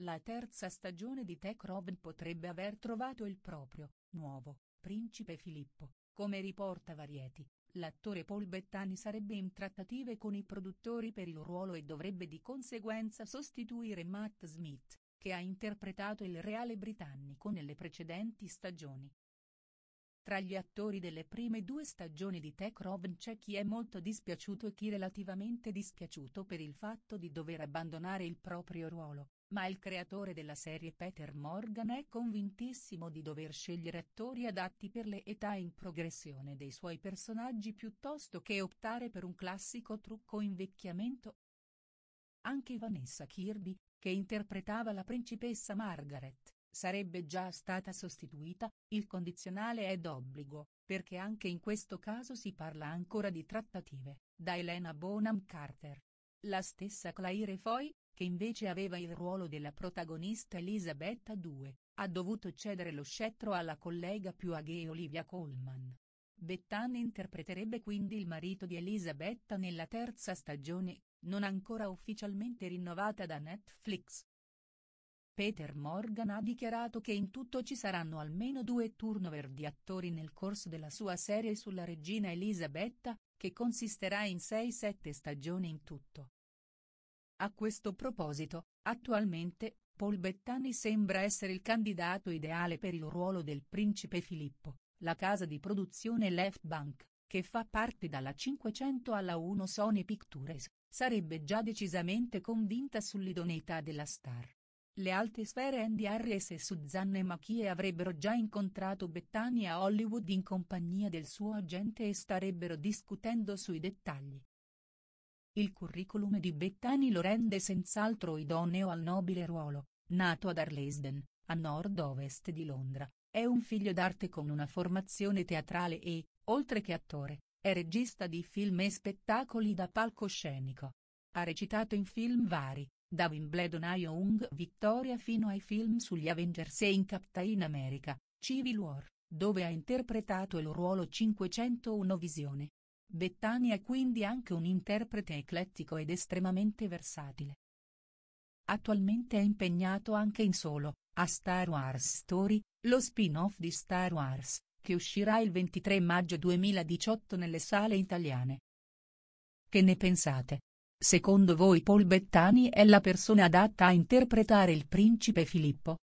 La terza stagione di Tech Robin potrebbe aver trovato il proprio, nuovo, principe Filippo, come riporta Varieti. L'attore Paul Bettani sarebbe in trattative con i produttori per il ruolo e dovrebbe di conseguenza sostituire Matt Smith, che ha interpretato il reale britannico nelle precedenti stagioni, tra gli attori delle prime due stagioni di Tech Robin c'è chi è molto dispiaciuto e chi relativamente dispiaciuto per il fatto di dover abbandonare il proprio ruolo, ma il creatore della serie Peter Morgan è convintissimo di dover scegliere attori adatti per le età in progressione dei suoi personaggi piuttosto che optare per un classico trucco invecchiamento. Anche Vanessa Kirby, che interpretava la principessa Margaret, sarebbe già stata sostituita, il condizionale è d'obbligo, perché anche in questo caso si parla ancora di trattative, da Elena Bonham Carter. La stessa Claire Foy, che invece aveva il ruolo della protagonista Elisabetta II, ha dovuto cedere lo scettro alla collega più aghe Olivia Colman. Bettan interpreterebbe quindi il marito di Elisabetta nella terza stagione, non ancora ufficialmente rinnovata da Netflix, Peter Morgan ha dichiarato che in tutto ci saranno almeno due turnover di attori nel corso della sua serie sulla regina Elisabetta, che consisterà in 6-7 stagioni in tutto. A questo proposito, attualmente, Paul Bettani sembra essere il candidato ideale per il ruolo del principe Filippo, la casa di produzione Left Bank, che fa parte dalla 500 alla 1 Sony Pictures, sarebbe già decisamente convinta sull'idoneità della star, le alte sfere NDRS e Suzanne Machie avrebbero già incontrato Bettani a Hollywood in compagnia del suo agente e starebbero discutendo sui dettagli. Il curriculum di Bettani lo rende senz'altro idoneo al nobile ruolo, nato ad Arlesden, a nord-ovest di Londra, è un figlio d'arte con una formazione teatrale e, oltre che attore, è regista di film e spettacoli da palcoscenico. Ha recitato in film vari, da Wimbledon a Young Victoria fino ai film sugli Avengers e in Captain America, Civil War, dove ha interpretato il ruolo 501 Visione. Bettani è quindi anche un interprete eclettico ed estremamente versatile. Attualmente è impegnato anche in solo, a Star Wars Story, lo spin-off di Star Wars, che uscirà il 23 maggio 2018 nelle sale italiane. Che ne pensate? Secondo voi Paul Bettani è la persona adatta a interpretare il principe Filippo?